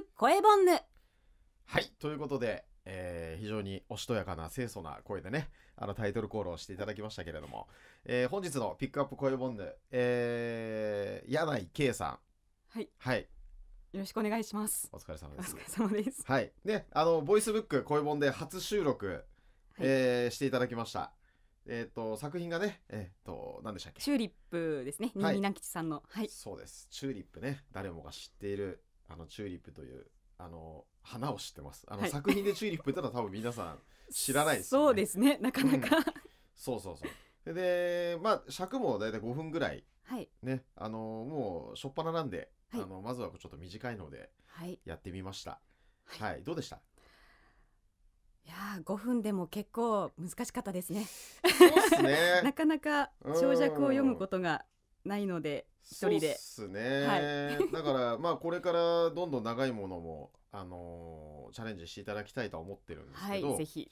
プ声ボンヌはいということで、えー、非常におしとやかな清楚な声でねあのタイトルコールをしていただきましたけれども、えー、本日のピックアップ声ボンヌ、えー、柳井圭さんはい、はい、よろしくお願いしますお疲れ様ですお疲れ様ですはいねあのボイスブック声ボンで初収録、はい、えー、していただきましたえっ、ー、と作品がね、えっ、ー、と何でしたっけ？チューリップですね。新南吉さんの、はい、はい。そうです。チューリップね、誰もが知っているあのチューリップというあの花を知ってますあの、はい、作品でチューリップってのは多分皆さん知らないです、ね、そうですねなかなか、うん、そうそうそうでまあ尺も大体5分ぐらい、はい、ねあのもう初っ端なんで、はい、あのまずはちょっと短いのではい。やってみました、はい、はい、どうでしたいやー5分でも結構難しかったですね。そうですね なかなか長尺を読むことがないので一人でそうっすね、はい、だからまあこれからどんどん長いものも、あのー、チャレンジしていただきたいとは思ってるんですけど、はい、ぜひ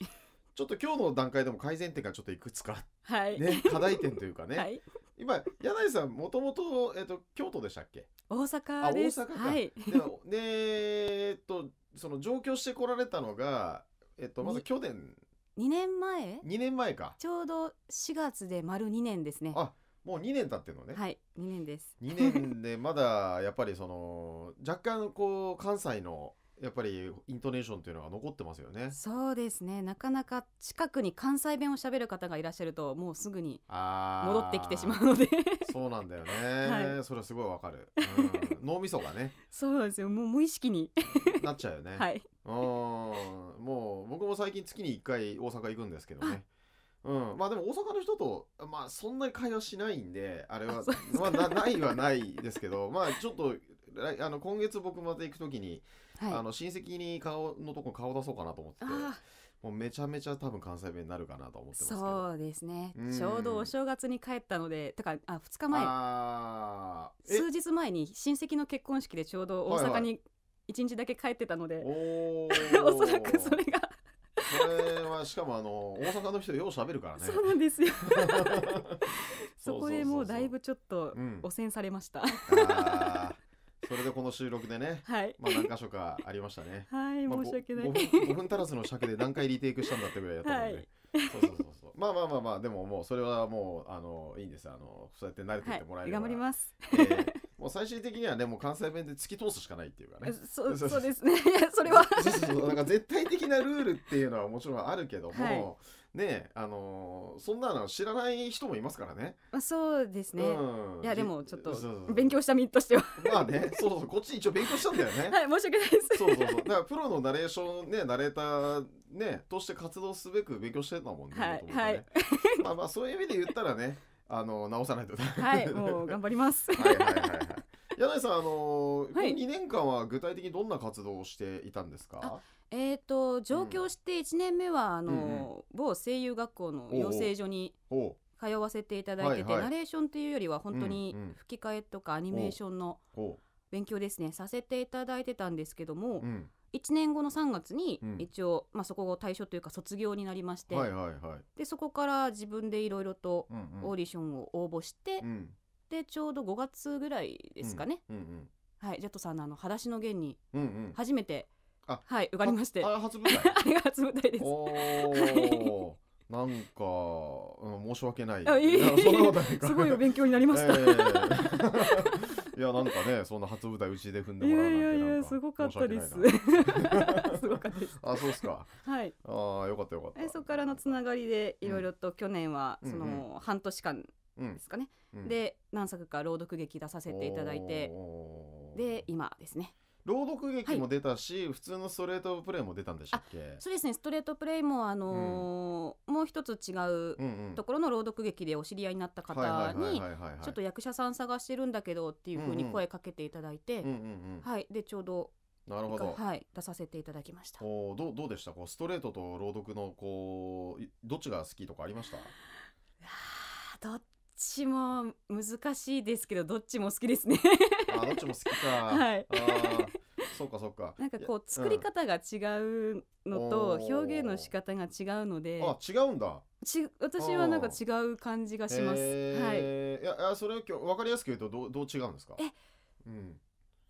ちょっと今日の段階でも改善点がちょっといくつか、はいね、課題点というかね、はい、今柳井さんもともと、えーと、京都でしたっけ大阪です大阪はい、でえっとその上京してこられたのが、えっと、まず去年2年前2年前かちょうど4月で丸2年ですねあもう2年経ってるのね。はい、2年です。2年でまだやっぱりその若干こう関西のやっぱりイントネーションというのが残ってますよね。そうですね。なかなか近くに関西弁を喋る方がいらっしゃると、もうすぐに戻ってきてしまうのでそうなんだよね。はい、それはすごいわかる。うん、脳みそがね。そうなんですよ。もう無意識になっちゃうよね。はい。うん。もう僕も最近月に1回大阪行くんですけどね。うん、まあでも大阪の人と、まあ、そんなに会話しないんであれはあまあ、なないはないですけど まあちょっと来あの今月僕また行く時に、はい、あの親戚に顔のとこ顔出そうかなと思っててあもうめちゃめちゃ多分関西弁になるかなと思ってますけどそうですねうんちょうどお正月に帰ったのでだからあ2日前あ数日前に親戚の結婚式でちょうど大阪に1日だけ帰ってたので、お おそらくそれがそれはしかもあの大阪の人よう喋るからねそうなんですよ そこでもうだいぶちょっと汚染されました、それでこの収録でね、はい、まあ何箇所かありましたね。はい、申し訳ない。五分足らずの尺で何回リテイクしたんだってぐらいやったので、ね、はい、そうそうそうそう。まあまあまあまあでももうそれはもうあのいいんです。あのそうやって慣れていってもらえれば、はい、頑張ります。えー、もう最終的にはねもう関西弁で突き通すしかないっていうかねそうそうですね それはそうそうそうなんか絶対的なルールっていうのはもちろんあるけども、はいねあのー、そんなの知らない人もいますからね。まあ、そうですね。うん、いやでもちょっと勉強した身としてはまあね、そうそうこっち一応勉強したんだよね。はい、申し訳ないです。そうそうそう。だからプロのナレーションね、ナレーターねとして活動すべく勉強してたもんね。はい、ね、はい。まあまあそういう意味で言ったらね。あの直さないとはいもう頑張りますはいはいはい、はい、柳井さんあの、はい、この2年間は具体的にどんな活動をしていたんですかえーと、上京して1年目は、うん、あの、うん、某声優学校の養成所に通わせていただいてて、ナレーションというよりは本当に吹き替えとかアニメーションの勉強ですね、させていただいてたんですけども、うん1年後の3月にうん一応、まあ、そこを退所というか卒業になりまして、はいはいはい。でそこから自分でいろいろとオーディションを応募して、うん。でちょうど5月ぐらいですかね、うんうん。はい、ジェットさんのあの「裸足の弦」にうんうん。初めて、あはい、受かりましてあ、初 あれが初舞台です。おお。なんか、うん、申し訳ない。いやいやいやいすごいお勉強になりました。ええいやなんかねそんな初舞台うちで踏んでもらうなんていやいやいやすごかったです すごかったですあそうですかはいあよかったよかったえそこからのつながりでいろいろと去年はその半年間ですかね、うん、で何作か朗読劇出させていただいてで今ですね朗読劇も出たし、はい、普通のストレートプレイも出たんでしたっけそうですねストレートプレイも、あのーうん、もう一つ違うところの朗読劇でお知り合いになった方にちょっと役者さん探してるんだけどっていうふうに声かけていただいて、はいでちょうどなるほど、はい、出させていただきましたおどどうでしたこうストレートと朗読のこうどっちが好きとかありましたどっちも難しいですけどどっちも好きですねあどっちも好きか、はい、そうかそうか なんかこう作り方が違うのと、表現の仕方が違うのであ違うんだち私はなんか違う感じがしますはいいやそれは今日分かりやすく言うとどうどう違うんですかえ、うん、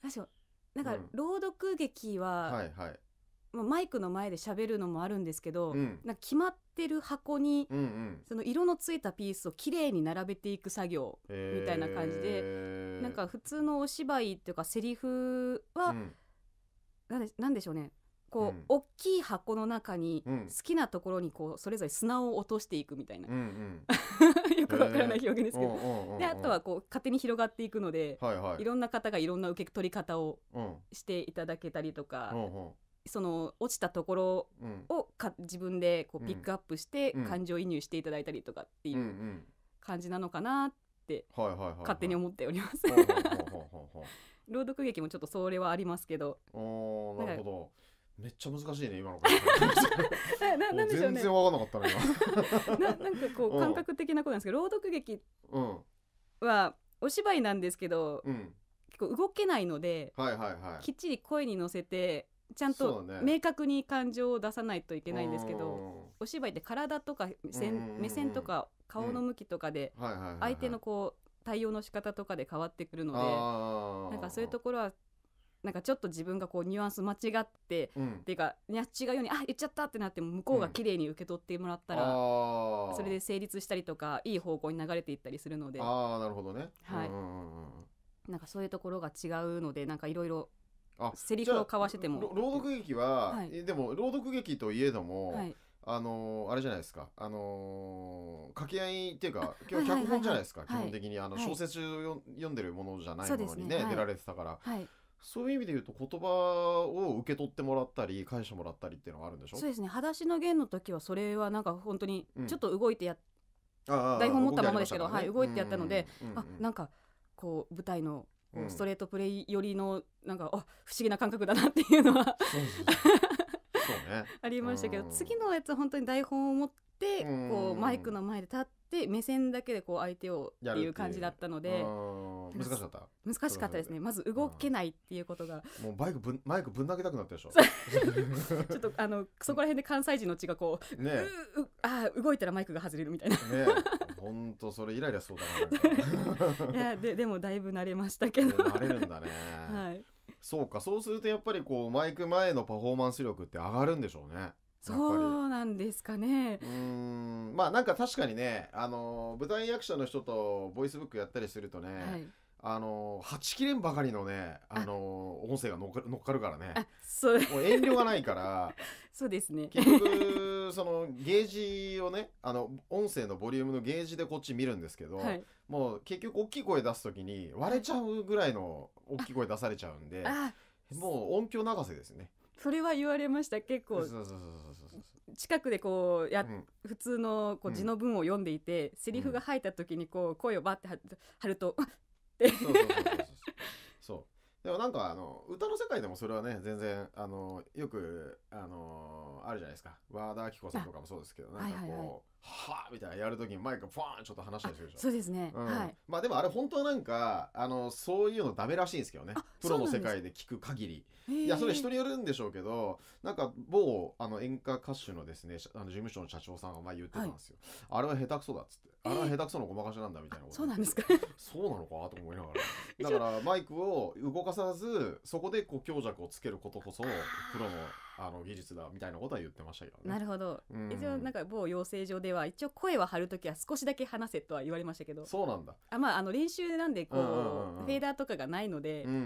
確かなんか朗読劇は、はいはい、マイクの前で喋るのもあるんですけど、うん、なんか決まってる箱に、うんうん、その色のついたピースをきれいに並べていく作業みたいな感じで、えー、なんか普通のお芝居っていうかセリフは、うん、なんでなんでしょうねこう、うん、大きい箱の中に好きなところにこうそれぞれ砂を落としていくみたいな、うんうん、よくわからない表現ですけど、えー、であとはこう勝手に広がっていくので、はいはい、いろんな方がいろんな受け取り方をしていただけたりとか、その落ちたところをか、自分でこうピックアップして感情移入していただいたりとかっていう感じなのかなって勝手に思っております。朗読劇もちょっとそれはありますけど。なるほど。めっちゃ難しいね今の なんでしょうね。全然わかんなかったなな。なんかこう感覚的なことなんですけど、朗読劇はお芝居なんですけど、うん、結構動けないので、はいはいはい、きっちり声に乗せてちゃんと明確に感情を出さないといけないんですけど、ね、お芝居って体とか目線目線とか顔の向きとかで相手のこう対応の仕方とかで変わってくるのでなんかそういうところはなんかちょっと自分がこうニュアンス間違って、うん、っていうか違うようにあ言っちゃったってなっても向こうが綺麗に受け取ってもらったら、うん、それで成立したりとかいい方向に流れていったりするのであなるほどね、はい、なんかそういうところが違うのでなんかいろいろセリフを交わしてても朗読劇は、はい、でも朗読劇といえども、はい、あのあれじゃないですかあの掛け合いっていうか今日脚本じゃないですか、はいはいはい、基本的にあの小説を、読んでるものじゃないものにね、ね、出られてたから。そういう意味で言うと言葉を受け取ってもらったり返してもらったりっていうのがあるんでしょそうですね裸足の弦の時はそれはなんか本当にちょっと動いてや、うん、台本持ったままですけど、ね、はい、動いてやったので、うんうんうん、あなんかこう舞台のうん、ストレートプレイ寄りのなんかあ不思議な感覚だなっていうのはね、ありましたけど、うん、次のやつは本当に台本を持って、うん、こうマイクの前で立って目線だけでこう相手をっていう感じだったので難しかった難しかったですねまず動けないっていうことが、もうバイクぶんマイクぶん投げたくなったでしょ ちょっとあのそこら辺で関西人の血がこう、ね、ううあ動いたらマイクが外れるみたいな、ね本当それイライラそうだな いやででもだいぶ慣れましたけど慣れるんだね、はい、そうかそうするとやっぱりこうマイク前のパフォーマンス力って上がるんでしょうねそうなんですかねうんまあなんか確かにねあの舞台役者の人とボイスブックやったりするとね、はいあの八切れんばかりのねあの音声が乗っかるからねそうもう遠慮がないから そうですね結局そのゲージをねあの音声のボリュームのゲージでこっち見るんですけど、はい、もう結局大きい声出す時に割れちゃうぐらいの大きい声出されちゃうんでもう音響流せですね。それは言われました結構近くでこうや、うん、普通のこう字の文を読んでいて、うん、セリフが入った時にこう声をバッて張ると「。そう。でもなんかあの歌の世界でもそれはね全然あのよくあのあるじゃないですか和田アキ子さんとかもそうですけど、なんかこう。はいはいはいはあみたいなやるときにマイクファーンちょっと話したりするでしょそうですね、うん、はいまあでもあれ本当はなんかあのそういうのダメらしいんですけどねプロの世界で聞く限り、いやそれ人によるんでしょうけどなんか某あの演歌歌手のですねあの事務所の社長さんが前言ってたんですよ、はい、あれは下手くそだっつってあれは下手くそのごまかしなんだみたいなこと、そうなんですかそうなのかと思いながらだからマイクを動かさずそこでこう強弱をつけることこそ プロのあの技術だみたいなことは言ってましたけどね。なるほど、一応なんか某養成所では一応声は張る時は少しだけ話せとは言われましたけどそうなんだあ、まあ、あの練習なんでこううんうんうん、フェーダーとかがないので、うんうんう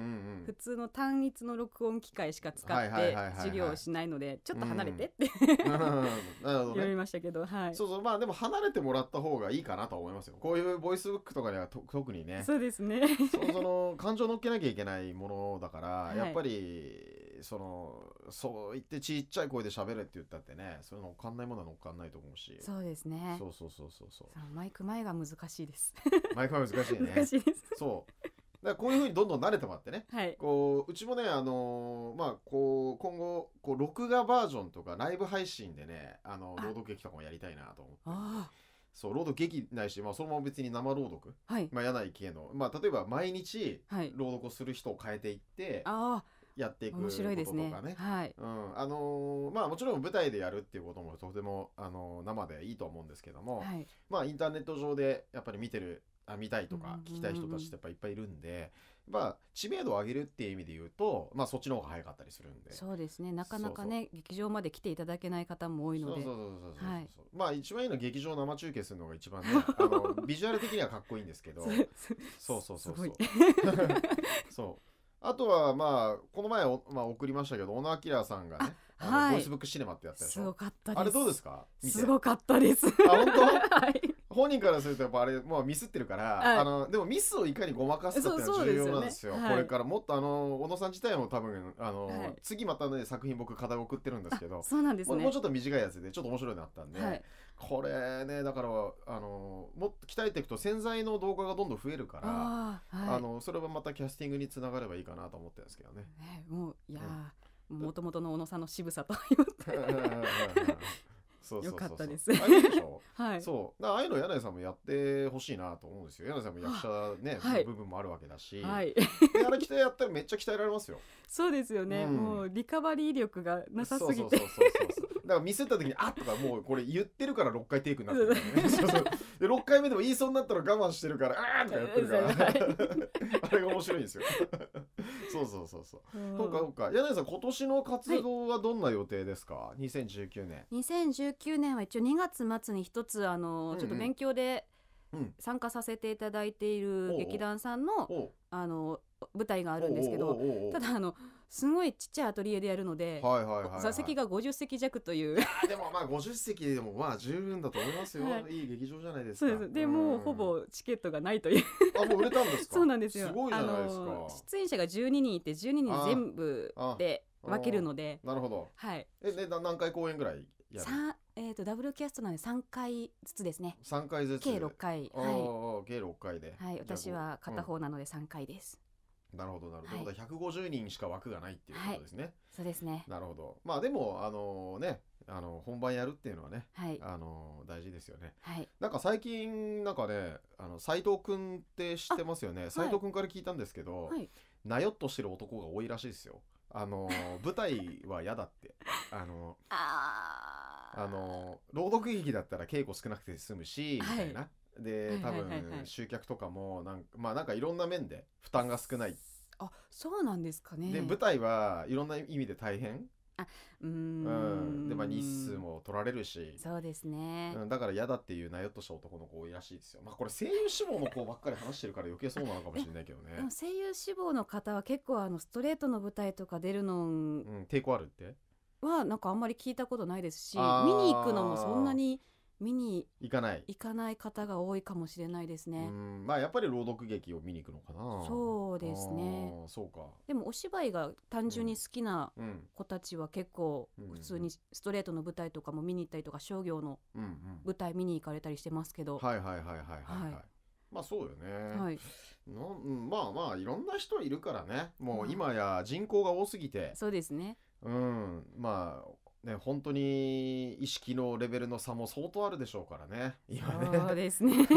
ん、普通の単一の録音機械しか使って授業をしないのでちょっと離れてって、うん、言われましたけど、はい、そうそうまあでも離れてもらった方がいいかなと思いますよこういうボイスブックとかではと特にねそうですね その感情乗っけなきゃいけないものだから、はい、やっぱりそのそう言ってちっちゃい声で喋れって言ったってねそういうのかんないものは乗っかんないと思うしそうですねそうそうそうそうそうマイク前が難しいですマイク前難しいね難しいですそうだこういうふうにどんどん慣れてもらってね、はい、こううちもね、あのー、まあ、こう今後こう録画バージョンとかライブ配信でね、あの朗読劇とかもやりたいなと思ってそう朗読劇ないし、まあ、そのまま別に生朗読、はいまあ、柳井系の、まあ、例えば毎日朗読をする人を変えていって、はい、あやっていくこととかね。面白いですねはい、うん、あのー、まあもちろん舞台でやるっていうこともとても、あのー、生でいいと思うんですけども、はい、まあインターネット上でやっぱり見てるあ見たいとか聞きたい人たちってやっぱいっぱいいるんで、まあ、知名度を上げるっていう意味で言うと、まあ、そっちの方が早かったりするんでそうですねなかなかね劇場まで来ていただけない方も多いのでそそそそううううまあ一番いいのは劇場生中継するのが一番ね あのビジュアル的にはかっこいいんですけどそうそうそうそう そうあとはまあこの前まあ、送りましたけど小野明さんがねあはい、ボイスブックシネマってやったでしょすごかったですあれどうですかすごかったですあ本当、はい、本人からするとやっぱあれ、まあ、ミスってるから、はい、あのでもミスをいかにごまかすかっていうのは重要なんですよ、ねはい、これからもっとあの小野さん自体も多分あの、はい、次またね作品僕片題送ってるんですけどそうなんですねもうちょっと短いやつでちょっと面白いのあったんで、これねだからあのもっと鍛えていくと潜在の動画がどんどん増えるからあ、はい、あのそれはまたキャスティングにつながればいいかなと思ってるんですけどね。ねもういやもともとの小野さんの渋さと言ってそうそうそうよかったですああいうでしょ はいそうああいうの柳井さんもやってほしいなと思うんですよ柳井さんも役者ね、はい部分もあるわけだし、はいであれ鍛えやったらめっちゃ鍛えられますよそうですよね、うんもうリカバリー力がなさすぎてそうそうそうそうだから見せた時に「あっ」とかもうこれ言ってるから6回テイクになってるねそうそうで6回目でも言いそうになったら我慢してるから「あー」とかやってるから あれが面白いんですよ そうそうそうそう。そうかそうか。柳さん今年の活動はどんな予定ですか、はい、？2019年。2019年は一応2月末に一つあの、ちょっと勉強で参加させていただいている劇団さんの、あの舞台があるんですけど、ただあの。すごいちっちゃいアトリエでやるので、はいはいはいはい、座席が50席弱というでもまあ50席でもまあ十分だと思いますよ、はい、いい劇場じゃないですかそうですで、もうほぼチケットがないというあもう売れたんですかそうなんですよすごいじゃないですか出演者が12人いて12人全部で分けるのでなるほどはいえで何回公演ぐらいやるえーと、ダブルキャストなので3回ずつですね3回ずつ計6回はい計6回ではい私は片方なので3回です、なるほどなるほど、はい、150人しか枠がないっていうことですね、はい、そうですねなるほどまあでもあのねあの本番やるっていうのはね、はい、あの大事ですよね、はい、なんか最近なんかねあの斉藤君って知ってますよね斉藤君から聞いたんですけど、はい、なよっとしてる男が多いらしいですよあの舞台は嫌だってあのあの朗読劇だったら稽古少なくて済むしみたいな、で多分集客とかもなんかまあなんかいろんな面で負担が少ないあそうなんですかねで舞台はいろんな意味で大変あうんうんでまあ日数も取られるしそうですね、うん、だから嫌だっていうなよっとした男の子多いらしいですよまあこれ声優志望の子ばっかり話してるから余計そうなのかもしれないけどね声優志望の方は結構あのストレートの舞台とか出るの、うん、抵抗あるってはなんかあんまり聞いたことないですし見に行くのもそんなに見に行かない行かない方が多いかもしれないですね。まあやっぱり朗読劇を見に行くのかな。そうですね。そうか。でもお芝居が単純に好きな子たちは結構普通にストレートの舞台とかも見に行ったりとか商業の舞台見に行かれたりしてますけど。はいはいはいはいはい、はいまあそうよね、はい、のまあまあいろんな人いるからねもう今や人口が多すぎて、うん、そうですねうんまあね、本当に意識のレベルの差も相当あるでしょうからね今ね。そうですね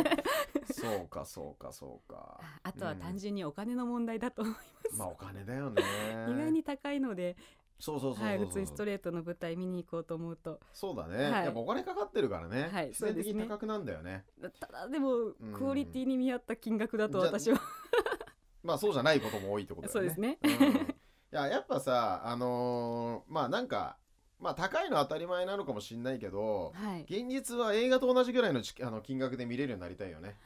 そうかそうかそうか。あとは単純にお金の問題だと思います。まあお金だよね。意外に高いので。はい、普通にストレートの舞台見に行こうと思うと。そうだね。はい、やっぱお金かかってるからね。はい、的に高くなんだよね。ねただでも、クオリティに見合った金額だと私は、まあそうじゃないことも多いってことだよね。そうですね。うんいややっぱさあのー、まあなんかまあ高いのは当たり前なのかもしれないけど、はい、現実は映画と同じぐらいのちあの金額で見れるようになりたいよね。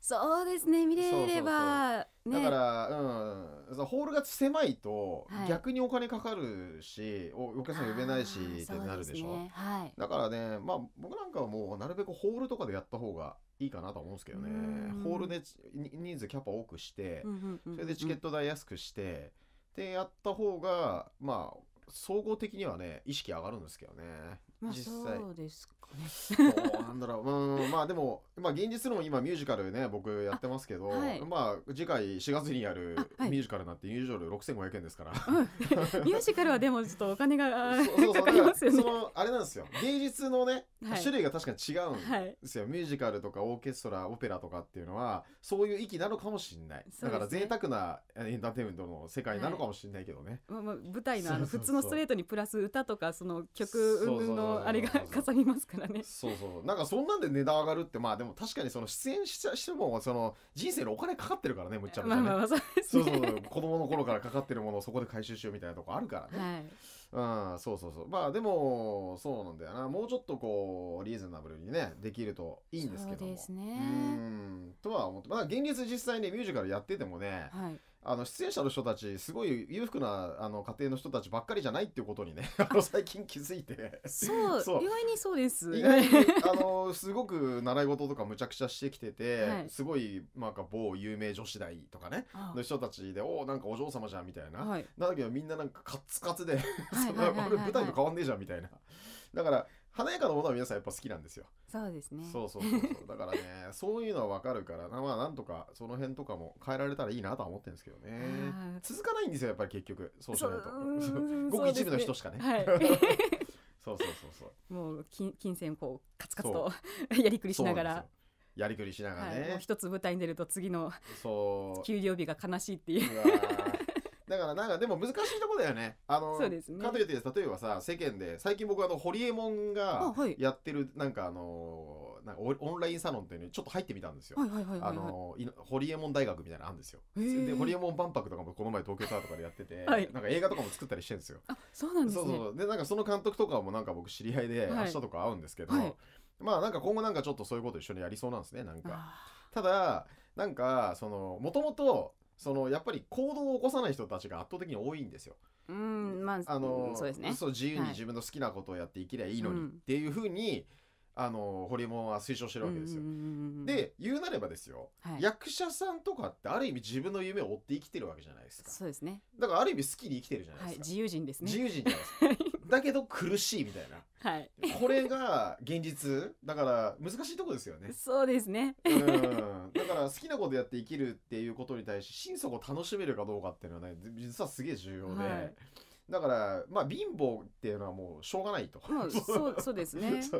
そうですね見れればだから、うん、ホールが狭いと、逆にお金かかるし、はい、お客さん呼べないしってなるでしょ、ねはい、だからね、まあ、僕なんかはもうなるべくホールとかでやった方がいいかなと思うんですけどねホールで人数キャパ多くして、それでチケット代安くして、でやった方がまあ総合的にはね意識上がるんですけどね、まあ、実際そうですなんだろううんまあでも、まあ、現実の今ミュージカルね僕やってますけどはいまあ次回4月にやるミュージカルなんて入場料6500円ですから、ミュージカルはでもちょっとお金が そうそうかかりだからそのあれなんですよ芸術のね、はい種類が確かに違うんですよミュージカルとかオーケストラオペラとかっていうのはそういう域なのかもしれない、だから贅沢なエンターテインメントの世界なのかもしれないけどね、まあまあ、舞台のあの普通のストレートにプラス歌とかその曲うのあれが重なりますからねそうそうなんかそんなんで値段上がるってまあでも確かにその出演したしてもその人生のお金かかってるからねむっちゃむちゃ、ね、まあまあそうですねそうそう子供の頃からかかってるものをそこで回収しようみたいなとこあるからね、はい、うんそうそうそうまあでもそうなんだよなもうちょっとこうリーズナブルにねできるといいんですけどもそうですねうんとは思ってまあ現実実際ねミュージカルやっててもね、はいあの出演者の人たちすごい裕福なあの家庭の人たちばっかりじゃないっていうことにね あの最近気づいてそう意外にそうです意外にあのすごく習い事とかむちゃくちゃしてきてて、はい、すごいまあ、某有名女子大とかねの人たちでおおんかお嬢様じゃんみたいな、はい、なんだけどみんななんかカツカツでそ舞台と変わんねえじゃんみたいなだから華やかなものは皆さんやっぱ好きなんですよ。そうですね。そうそうそうそう。だからね、そういうのはわかるから、まあなんとかその辺とかも変えられたらいいなとは思ってるんですけどね。続かないんですよ、やっぱり結局、そうしないと。ごく一部の人しかね。はい、そうそうそうそう。もう金金銭こうカツカツとやりくりしながら。やりくりしながらね、はい、一つ舞台に出ると次の給料日が悲しいっていうだからなんかでも難しいとこだよね。あの、そうですねかといって例えばさ世間で最近僕あのホリエモンがやってるなんかあのなんかオンラインサロンっていうのにちょっと入ってみたんですよ。あのホリエモン大学みたいなのあるんですよ。でホリエモン万博とかもこの前東京タワーとかでやってて、はいなんか映画とかも作ったりしてるんですよ。あ、そうなんですそうそうでなんかその監督とかもなんか僕知り合いで明日とか会うんですけど、はいまあなんか今後なんかちょっとそういうこと一緒にやりそうなんですねなんか。ただなんかそのもともとそのやっぱり行動を起こさない人たちが圧倒的に多いんですよ。うんまあ、そうですねそう自由に自分の好きなことをやって生きりゃいいのに、っていうふうに、あのホリモンは推奨してるわけですよ。で言うなればですよ、はい、役者さんとかってある意味自分の夢を追って生きてるわけじゃないですか。そうですねだからある意味好きに生きてるじゃないですか。はい、自由人ですね自由人じゃないですか だけど苦しいみたいな。はい。これが現実だから難しいとこですよね。そうですね。うん。だから好きなことやって生きるっていうことに対し心底楽しめるかどうかっていうのはね実はすげえ重要で。はいだからまあ貧乏っていうのはもうしょうがないと、そうそうですねしょ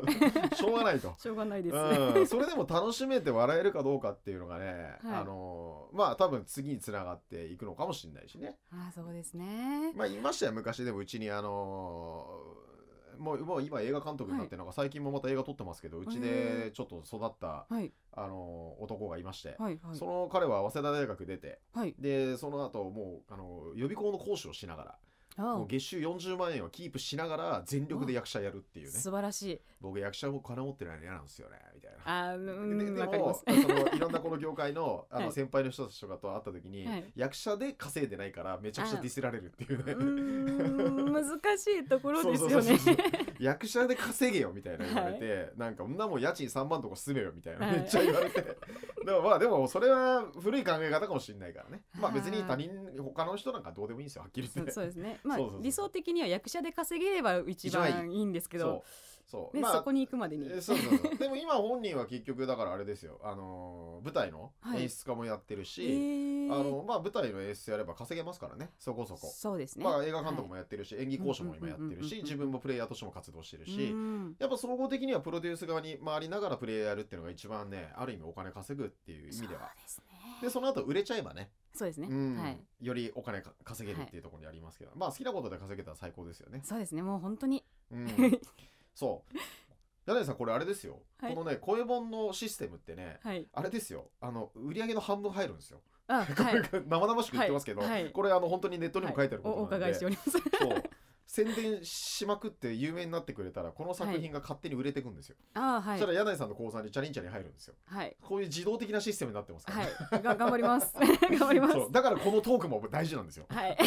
うがないと しょうがないです、うん、それでも楽しめて笑えるかどうかっていうのがね、はい、あのまあ多分次につながっていくのかもしれないしねあそうですねまあ言いましたよ昔でもうちにあのもうもう今映画監督になって、なんか最近もまた映画撮ってますけど、うちでちょっと育った、はい、あの男がいまして、はいはい、その彼は早稲田大学出て、はい、でその後もうあの予備校の講師をしながら。もう月収40万円をキープしながら全力で役者やるっていうね素晴らしい僕役者も金持ってないの嫌なんですよねみたいなあうんででもそのいろんなこの業界の あの先輩の人たちとかと会った時に、はい役者で稼いでないからめちゃくちゃディスられるっていうね難しいところですよね役者で稼げよみたいな言われて、なんか女も家賃3万とか住めよみたいな、めっちゃ言われてでもまあでもそれは古い考え方かもしれないからねまあ別に他人他の人なんかどうでもいいんですよはっきり言っそうそうですねまあ理想的には役者で稼げれば一番いいんですけどそう、ねまあ、そこに行くまでにそうそうそう でも今本人は結局だからあれですよ、あの舞台の演出家もやってるし、はいあのまあ、舞台の演出やれば稼げますからねそこそこそうですね、まあ、映画監督もやってるし、はい、演技講師も今やってるし自分もプレイヤーとしても活動してるし、やっぱ総合的にはプロデュース側に回りながらプレイヤーやるっていうのが一番ねある意味お金稼ぐっていう意味ではそで、ね、その後売れちゃえばねそうですね、うんはい、よりお金稼げるっていうところにありますけど、はい、まあ好きなことで稼げたら最高ですよねそうですねもう本当に、うん、そう柳井さんこれあれですよ、はい、このね声本のシステムってね、あれですよあの売り上げの半分入るんですよ 生々しく言ってますけど、はいはい、これあの本当にネットにも書いてあることなんで、お伺いしておりますそう宣伝しまくって有名になってくれたらこの作品が勝手に売れていくんですよ、ああはそいしたら柳井さんの講座にチャリンチャリン入るんですよはいこういう自動的なシステムになってますから、はい頑張ります頑張 りますそうだからこのトークも大事なんですよはい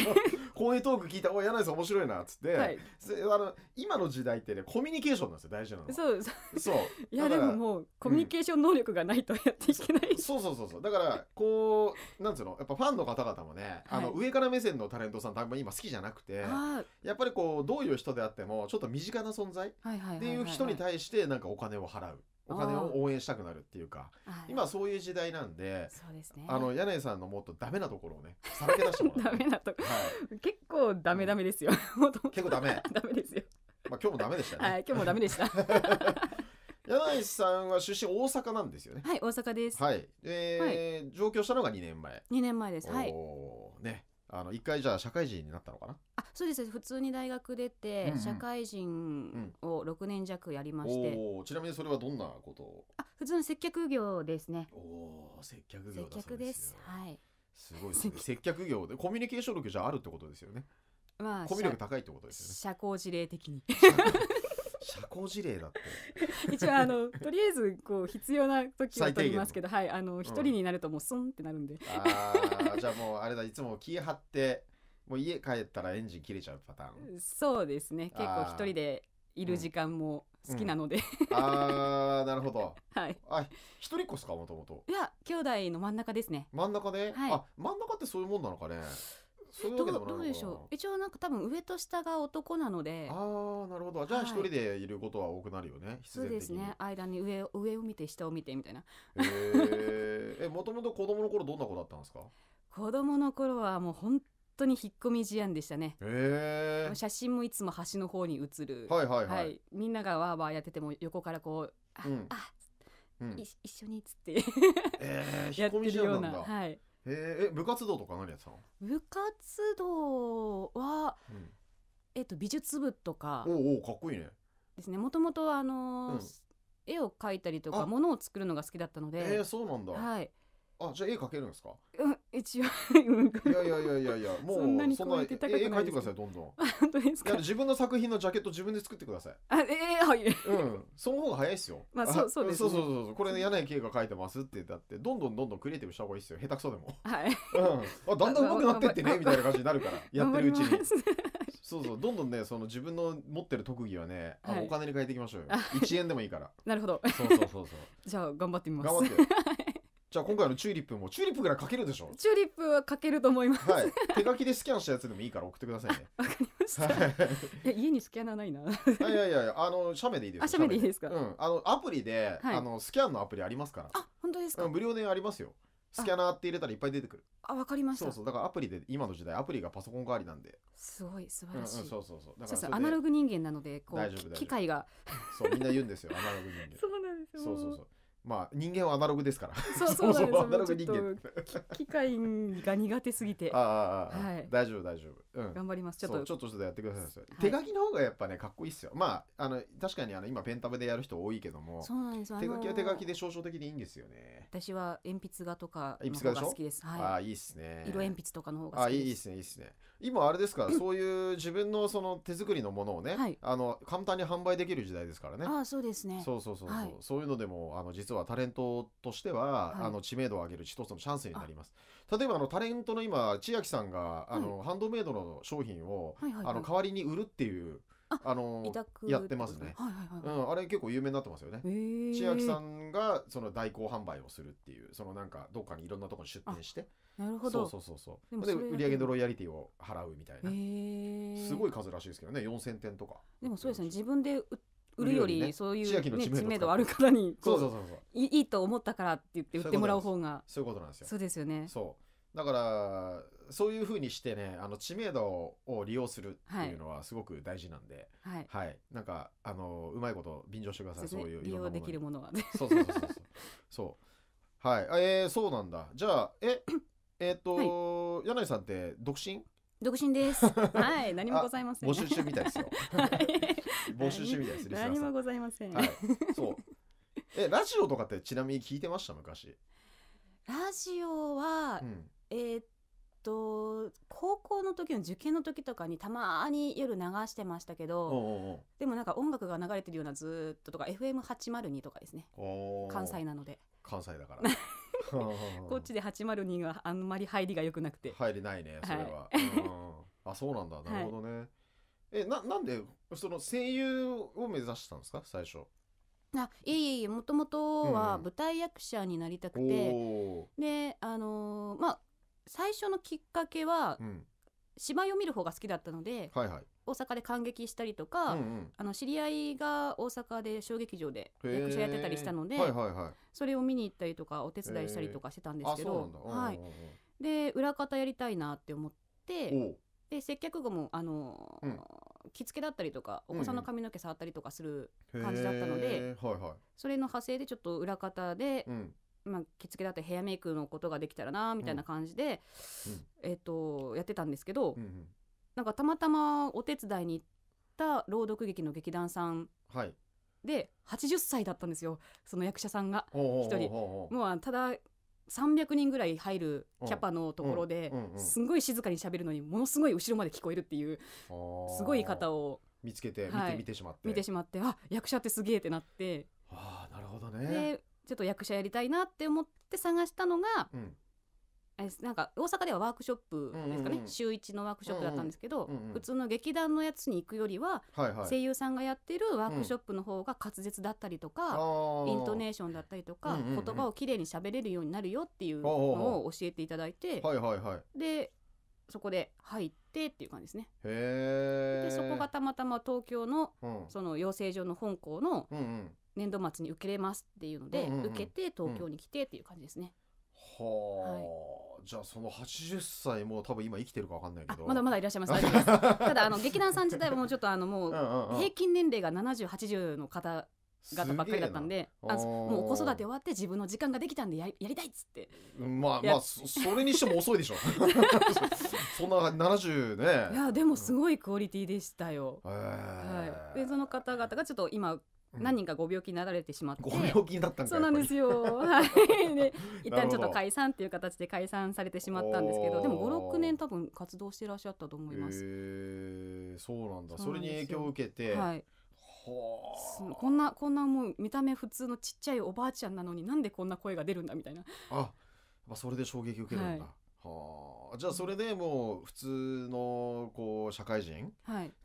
こういうトーク聞いたお柳井さん面白いなっつって、はいそれあの今の時代ってねコミュニケーションなんですよ大事なのそうそうそういやでももうコミュニケーション能力がないとやっていけないし、そうそうそうそうだからこうなんつうのやっぱファンの方々もね、あの上から目線のタレントさん多分今好きじゃなくてああやっぱりこうどういう人であってもちょっと身近な存在っていう人に対してなんかお金を払う。お金を応援したくなるっていうか今そういう時代なんでそうです、ね、あの柳井さんのもっとダメなところをねさらけ出してもらって なと、はい、結構ダメダメですよ、うん、結構ダメダメですよまあ今日もダメでしたね、はい、今日もダメでした 柳井さんは出身大阪なんですよねはい大阪ですはい、えー、はい、上京したのが2年前2年前ですはいねあの一回じゃあ社会人になったのかなあそうです普通に大学出て、社会人を6年弱やりまして、おちなみにそれはどんなことをあ普通の接客業ですねおー接客業だそう客ですはいすごいですね 接客業でコミュニケーション力じゃあるってことですよねまあコミュ力高いってことですよね社交辞令的に社交辞令だって 一応あのとりあえずこう必要な時は取りますけどはいあの一、人になるともうスンってなるんでああじゃあもうあれだいつも気張ってもう家帰ったらエンジン切れちゃうパターンそうですね結構一人でいる時間も好きなので、うんうん、ああなるほど はいあ一人っ子ですかもともといや兄弟の真ん中ですね真ん中で、はい、あ真ん中ってそういうもんなのかねそういうわけでもないのかなどうでしょう一応なんか多分上と下が男なのでああなるほどじゃあ一人でいることは多くなるよね、はい、そうですね間に上を上を見て下を見てみたいなえもともと子供の頃どんな子だったんですか子供の頃はもう本当に引っ込み思案でしたね、写真もいつも端の方に写る、はいはいはいはい、みんながわーわーやってても横からこう「あ、うん、あ、うん、一緒に」っつってえ やってるような、はい、え部活動とか何やってたの部活動は、うん、えっと、美術部とかおおかっこいいねですねもともとあのーうん、絵を描いたりとかものを作るのが好きだったのでえー、そうなんだはいあじゃあ絵描けるんですか、うん、一応いやいやいやいやいやもうそんなにクオリテくない絵描いてくださいどんどん本当ですか自分の作品のジャケット自分で作ってくださいあえー、はいうんその方が早いですよまあそうそうです、ね、そうそうそうそうこれね柳井が描いてますってだってどんどんどんどんクリエイティブした方がいいですよ下手くそでも はい、うん、あだんだん上手くなってってねみたいな感じになるからやってるうちにそうそうどんどんねその自分の持ってる特技はね、はい、あお金に変えていきましょうよ1円でもいいから なるほどそうそうそうそう じゃあ頑張ってみます頑張ってじゃあ今回のチューリップもチューリップぐらいかけるでしょチューリップは書けると思います、はい、手書きでスキャンしたやつでもいいから送ってくださいね わかりました、い、や家にスキャナーないないやいやいやあの写メでいいですあ写メでいいですか うんあのアプリで、はい、あのスキャンのアプリありますからあ本当ですか無料でありますよスキャナーって入れたらいっぱい出てくるあわかりましたそうそうだからアプリで今の時代アプリがパソコン代わりなんですごい素晴らしい、うんうん、そうそうそうだからアナログ人間なのでこう機械がそうみんな言うんですよアナログ人間そうなんですよそうそうそうまあ人間はアナログですから。そう そうそうアナログ人間。機械が苦手すぎて。ああ、はい、大丈夫大丈夫。うん、頑張ります。ちょっとちょっとちょっとやってください、手書きの方がやっぱねかっこいいっすよ。まああの確かにあの今ペンタブでやる人多いけども。そうなんです。手書きは手書きで少々的にいいんですよね。私は鉛筆画とかの方が好きです。はい、あいいっすね。色鉛筆とかの方が好きです。あいいっすねいいっすね。今あれですから、そういう自分のその手作りのものをね、はい、あの簡単に販売できる時代ですからね。あそうですね。そうそうそうそう、はい、そういうのでもあの実はタレントとしては、はい、あの知名度を上げる一つのチャンスになります。例えばあのタレントの今千秋さんがあの、ハンドメイドの商品を、はいはいはい、あの代わりに売るっていうあのやってますね、うん、あれ結構有名になってますよね、千秋さんがその代行販売をするっていうそのなんかどっかにいろんなところに出店してなるほどそうそうそうそうで売上げのロイヤリティを払うみたいな、すごい数らしいですけどね4000点とかでもそうですね自分で売るよりそういう、知名度ある方にそうそうそうそういいと思ったからって言って売ってもらう方がそういうことなんですよそうですよねそうだからそういうふうにしてねあの知名度を利用するっていうのはすごく大事なんで、はい、はい、なんかあのうまいこと便乗してくださいそう,、いう利用できるものは、ね、そうそうそうそうそうはいえー、そうなんだじゃあえ えっ、ー、と、はい、柳井さんって独身独身です。はい、何もございません。募集中みたいですよ。はい、募集中みたいです。何もございません。はい、そう。え、ラジオとかってちなみに聞いてました昔。ラジオは、うん、えー、と高校の時の受験の時とかにたまに夜流してましたけどでもなんか音楽が流れてるようなずっととか FM802 とかですね関西なので関西だから こっちで802があんまり入りがよくなくて入りないねそれは、はい、あそうなんだ なるほどね、はい、えななんでその声優を目指したんですか最初あいいえいえもともとは舞台役者になりたくて、うん、であのー、まあ最初のきっかけは、芝居を見る方が好きだったので、はいはい、大阪で感激したりとか、うんうん、あの知り合いが大阪で小劇場で役者やってたりしたので、はいはいはい、それを見に行ったりとかお手伝いしたりとかしてたんですけど、はい、で裏方やりたいなって思ってで接客後もあの、うん、着付けだったりとかお子さんの髪の毛触ったりとかする感じだったので、うんそれの派生でちょっと裏方で、まあ、着付けだったりヘアメイクのことができたらなみたいな感じで、えー、とやってたんですけど、うなんかたまたまお手伝いに行った朗読劇の劇団さんで80歳だったんですよその役者さんが一人。もうただ300人ぐらい入るキャパのところですごい静かにしゃべるのにものすごい後ろまで聞こえるっていうすごい方を見つけて見て,、見てしまって見てしまってあ役者ってすげえってなってあなるほどねちょっと役者やりたいなって思って探したのが、うんえなんか大阪ではワークショップですかね、うんうん、週1のワークショップだったんですけど、うんうん、普通の劇団のやつに行くよりは、はいはい、声優さんがやってるワークショップの方が滑舌だったりとか、うん、イントネーションだったりとか、うんうんうん、言葉をきれいに喋れるようになるよっていうのを教えていただいて、はいはいはい、でそこで入ってっていう感じですね。でそこがたまたま東京の、うん、その養成所の本校の、うんうん年度末に受けれますっていうので、うんうん、受けて東京に来てっていう感じですね。はあ、はい、じゃあその80歳も多分今生きてるか分かんないけどまだまだいらっしゃいますすただあの劇団さん自体はもうちょっとあのも う平均年齢が7080の方がばっかりだったんであもう子育て終わって自分の時間ができたんでややりたいっつってまあまあそれにしても遅いでしょ そんな七十ねいやでもすごいクオリティでしたよ、はい、でその方々がちょっと今何人かご病気になられてしまって、うん、ご病気だったそうなんですよ はいで一旦ちょっと解散っていう形で解散されてしまったんですけどでも56年多分活動してらっしゃったと思います、えー、そうなんだそれに影響を受けて、はいこんなこんなもう見た目普通のちっちゃいおばあちゃんなのになんでこんな声が出るんだみたいなあまあそれで衝撃受けるんだ、はい、はあじゃあそれでもう普通のこう社会人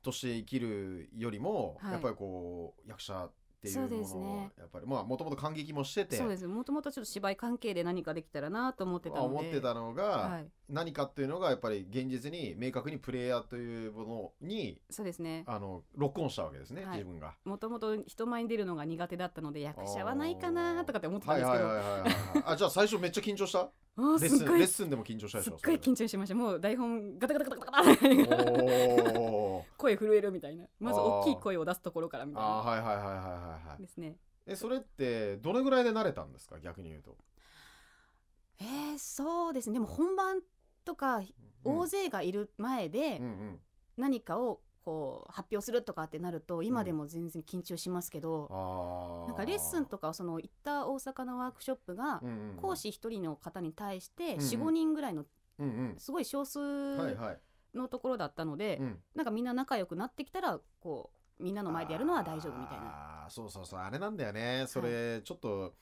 として生きるよりも、はい、やっぱりこう役者ってっていうものをやっぱりまあもともと感激もしててそうですもともとちょっと芝居関係で何かできたらなと思ってたので思ってたのが、はい、何かっていうのがやっぱり現実に明確にプレイヤーというものにそうですねあの録音したわけですね、はい、自分がもともと人前に出るのが苦手だったので役者はないかなとかって思ってたんですけどあじゃあ最初めっちゃ緊張した レッスンレッスンでも緊張したでしょすっごい緊張しましたもう台本ガタガタガタガタ声震えるみたいなまず大きい声を出すところからみたいなあはいはいはいはいはいはいですねえそれってどれぐらいで慣れたんですか逆に言うとえー、そうですねでも本番とか大勢がいる前で何かをこう発表するとかってなると今でも全然緊張しますけど、なんかレッスンとかその行った大阪のワークショップが講師1人の方に対して45人ぐらいのすごい少数のところだったので、なんかみんな仲良くなってきたらこうみんなの前でやるのは大丈夫みたいな。そうそうそうあれなんだよねそれ、ちょっと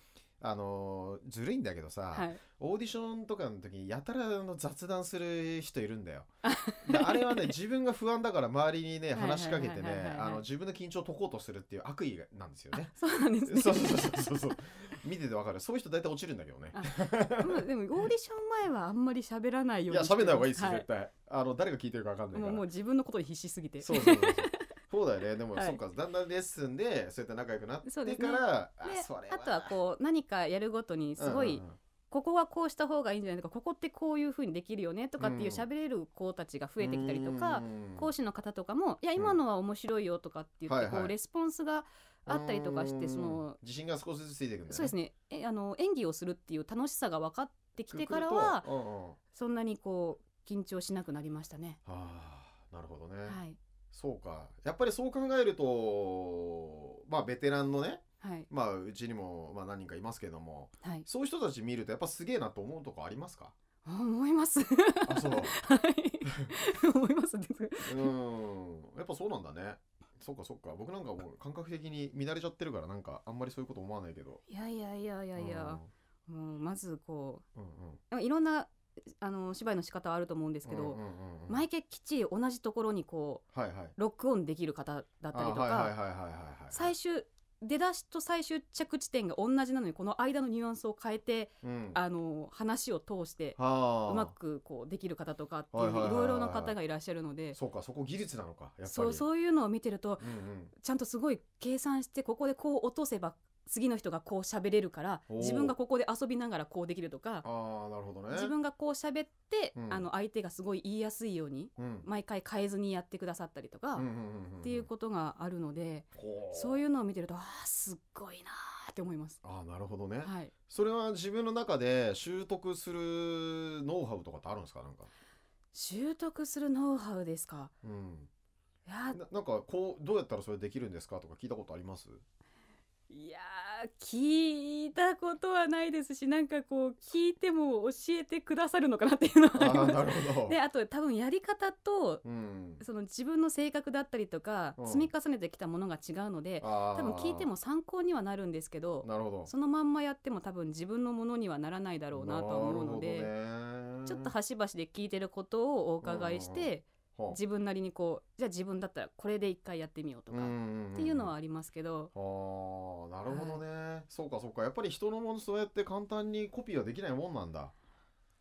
あのずるいんだけどさ、はい、オーディションとかの時にやたらの雑談する人いるんだよ あれはね自分が不安だから周りにね話しかけてね自分の緊張を解こうとするっていう悪意なんですよねそうなんですねそうそうそうそう見ててわかるそういう人大体落ちるんだけどねでもオーディション前はあんまり喋らないようにいや喋んない方がいいです、はい、絶対あの誰が聞いてるか分かんないからもう自分のことに必死すぎてそうそうそうそうだよねでも、はい、そうかだんだんレッスンでそうやって仲良くなってから、ね、あとはこう何かやるごとにすごい、うんうんうんここはこうした方がいいんじゃないとかここってこういうふうにできるよねとかっていう喋れる子たちが増えてきたりとか、うん、講師の方とかも「いや今のは面白いよ」とかって言ってこうレスポンスがあったりとかしてその自信が少しずつついていくんだ、ね、そうですねえあの演技をするっていう楽しさが分かってきてからは、うんうん、そんなにこう緊張しなくなりましたね。はあ、なるほどね、はいそうかやっぱりそう考えるとまあベテランのね、はい、まあうちにも、まあ、何人かいますけども、はい、そういう人たち見るとやっぱすげえなと思うとこありますか思います。あ、そう。はい。思います。うん、やっぱそうなんだね。そっかそっか僕なんかもう感覚的に乱れちゃってるからなんかあんまりそういうこと思わないけどいやいやいやいやいや、うん、もうまずこう、うんうん、いろんなあの芝居の仕方はあると思うんですけど、毎回きっちり同じところにこう、はいはい、ロックオンできる方だったりとか最終出だしと最終着地点が同じなのにこの間のニュアンスを変えて、うん、あの話を通してうまくこうできる方とかっていういろいろな方がいらっしゃるのでそうかそこ技術なのかそうそういうのを見てると、うんうん、ちゃんとすごい計算してここでこう落とせば次の人がこう喋れるから自分がここで遊びながらこうできるとかあなるほど、ね、自分がこう喋って、うん、あの相手がすごい言いやすいように、うん、毎回変えずにやってくださったりとか、っていうことがあるのでそういうのを見てるとああすっごいなって思います。あなるほどね、はい、それは自分の中で習得するノウハウとかってあるんですかなんか習得するノウハウですか、うん、いやなんかこうどうやったらそれできるんですかとか聞いたことありますいや聞いたことはないですしなんかこう聞いても教えてくださるのかなっていうのはありますであと多分やり方と、うん、その自分の性格だったりとか、うん、積み重ねてきたものが違うので多分聞いても参考にはなるんですけどそのまんまやっても多分自分のものにはならないだろうなと思うので、ちょっと端々で聞いてることをお伺いして、自分なりにこうじゃあ自分だったらこれで一回やってみようとかっていうのはありますけどああなるほどね、はい、そうかそうかやっぱり人のものそうやって簡単にコピーはできないもんなんだ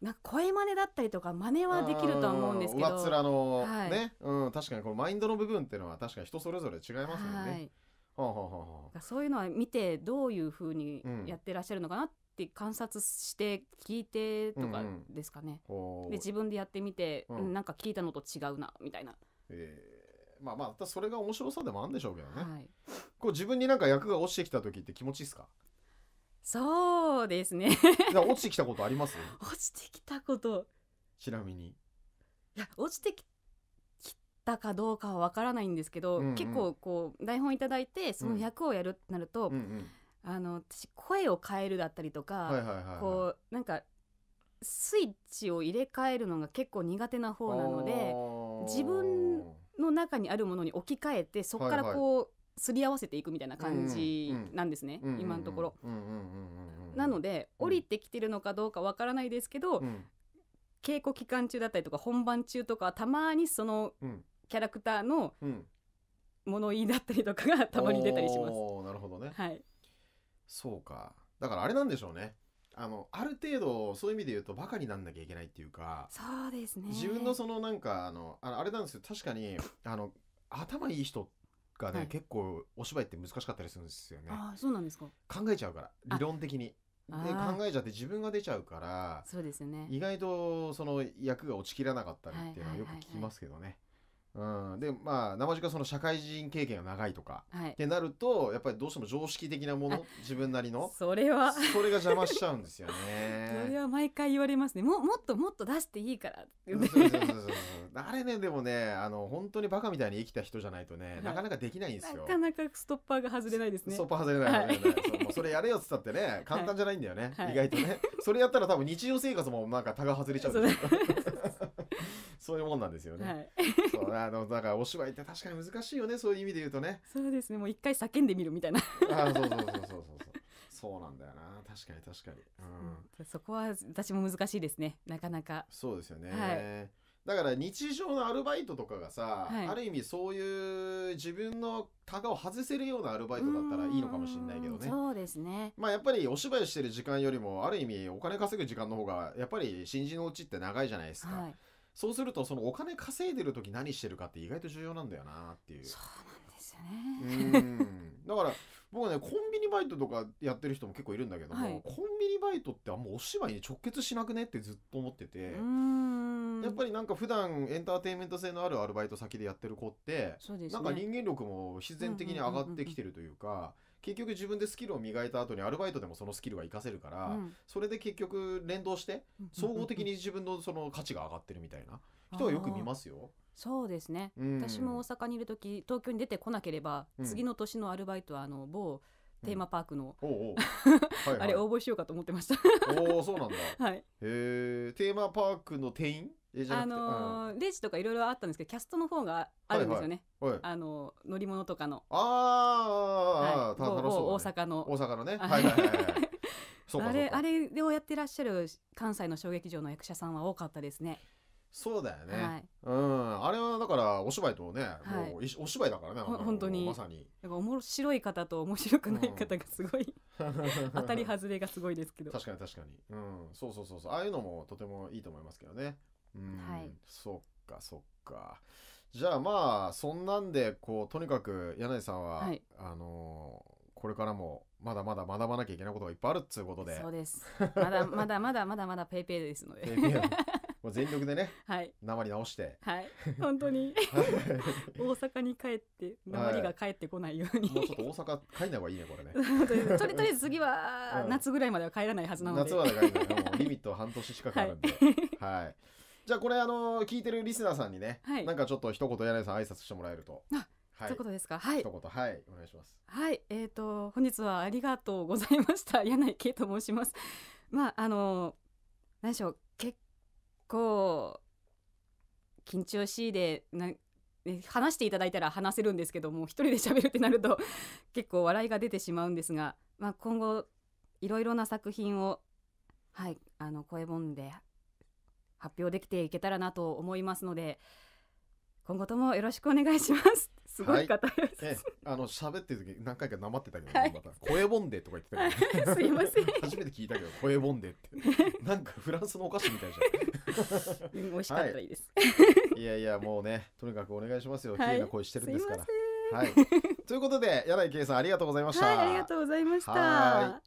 なんか声真似だったりとか真似はできるとは思うんですけど上っ面の、はい、ね、うん、確かにこのマインドの部分っていうのは確かに人それぞれ違いますもんね、はいはあはあはあ、そういうのは見てどういうふうにやってらっしゃるのかなっって観察して聞いてとかですかね、うんうん、で自分でやってみて、うん、なんか聞いたのと違うなみたいな、えー、まあまあそれが面白さでもあるんでしょうけどね、はい、こう自分になんか役が落ちてきた時って気持ちいいですかそうですね落ちてきたことあります 落ちてきたことちなみにいや落ちてきたかどうかはわからないんですけど、うんうん、結構こう台本頂いてその役をやるってなると、うんうんあの私声を変えるだったりとか、はいはいはいはい、こうなんかスイッチを入れ替えるのが結構苦手な方なので自分の中にあるものに置き換えてそこからこう、はいはい、すり合わせていくみたいな感じなんですね、うんうん、今のところ。なので降りてきてるのかどうかわからないですけど、うん、稽古期間中だったりとか本番中とかたまにそのキャラクターの物言いだったりとかがたまに出たりします。なるほどね、はいそうか。だからあれなんでしょうね。あの、ある程度、そういう意味で言うと、バカになんなきゃいけないっていうか、そうですね。自分のそのなんか、あの、ああれなんですよ。確かに、あの、頭いい人がね、はい結構お芝居って難しかったりするんですよね。あそうなんですか。考えちゃうから、理論的に。で、考えちゃって自分が出ちゃうから、そうですね。意外とその役が落ちきらなかったりっていうのはよく聞きますけどね。うん、でまあ生地がその社会人経験が長いとか、はい、ってなるとやっぱりどうしても常識的なもの自分なりのそれはそれが邪魔しちゃうんですよね それは毎回言われますねももっともっと出していいからってあれねでもねあの本当にバカみたいに生きた人じゃないとね、はい、なかなかできないんですよなかなかストッパーが外れないですねストッパー外れない、はい、そ それやれよっつったってね簡単じゃないんだよね、意外とねそれやったら多分日常生活もなんかタが外れちゃうそういうもんなんですよね。はい、そうあのだからお芝居って確かに難しいよねそういう意味で言うとね。そうですねもう一回叫んでみるみたいな。あそうそうそうそうそうそう。そうなんだよな確かに確かに、うん、そこは私も難しいですねなかなかそうですよね、はい、だから日常のアルバイトとかがさ、はい、ある意味そういう自分のタガを外せるようなアルバイトだったらいいのかもしれないけどねそうですねまあやっぱりお芝居してる時間よりもある意味お金稼ぐ時間の方がやっぱり新人のうちって長いじゃないですか、はいそうするとそのお金稼いでる時何してるかって意外と重要なんだよなっていうそうなんですよねうんだから僕ねコンビニバイトとかやってる人も結構いるんだけども、はい、コンビニバイトってあんまお芝居に直結しなくねってずっと思っててやっぱりなんか普段エンターテインメント性のあるアルバイト先でやってる子って、ね、なんか人間力も自然的に上がってきてるというか、うんうんうんうん結局自分でスキルを磨いた後にアルバイトでもそのスキルが活かせるから、うん、それで結局連動して総合的に自分のその価値が上がってるみたいな人はよく見ますよ。そうですね、うん、私も大阪にいる時東京に出てこなければ、次の年のアルバイトはあの某テーマパークの、うん、あれ応募しようかと思ってましたおおそうなんだ、はい、へえテーマパークの店員あのー、レジとかいろいろあったんですけどキャストの方があるんですよね、はいはい、あの乗り物とかのああ、はい、楽しそう、ね、大阪の大阪のねはいはいはい、は いあれあれをやってらっしゃる関西の小劇場の役者さんは多かったですねそうだよね、はい、うんあれはだからお芝居とね、はい、もうお芝居だからね本当にまさにか面白い方と面白くない方がすごい、うん、当たり外れがすごいですけど確かに確かに、うん、そうそうそうそうああいうのもとてもいいと思いますけどねはい、そっかそっかじゃあまあそんなんでこうとにかく柳井さんは、はい、あのーこれからもまだまだ学ばなきゃいけないことがいっぱいあるっつうことでそうです まだまだまだまだまだペイペイですのでもう全力でね、はい、鉛直してはい本当に 大阪に帰って鉛が帰ってこないように、はい、もうちょっと大阪帰んない方がいいねこれねとりとりあえず次は夏ぐらいまでは帰らないはずなので、うん、夏はだから、もうリミット半年近くあるんで、はい、はいじゃあこれあの聞いてるリスナーさんにね、はいなんかちょっと一言柳井さん挨拶してもらえるとあはというこですかはい一言はいお願いしますはいえっ、と本日はありがとうございました 柳井圭と申しますまああの何でしょう結構緊張しいでなね話していただいたら話せるんですけども一人で喋るってなると 結構笑いが出てしまうんですが、まあ、今後いろいろな作品を、はい、あの声本で発表できていけたらなと思いますので今後ともよろしくお願いします。すごい方です、はい、あの喋ってる時何回かなまってたけど、ね、はい、また声ボンデとか言ってたけど、ね、すいません 初めて聞いたけど声ボンデって なんかフランスのお菓子みたいじゃん 美味しかったらいいです、はい、いやいやもうねとにかくお願いしますよ、はい、綺麗な声してるんですからはい、ということで柳井圭さんありがとうございました、はい、ありがとうございました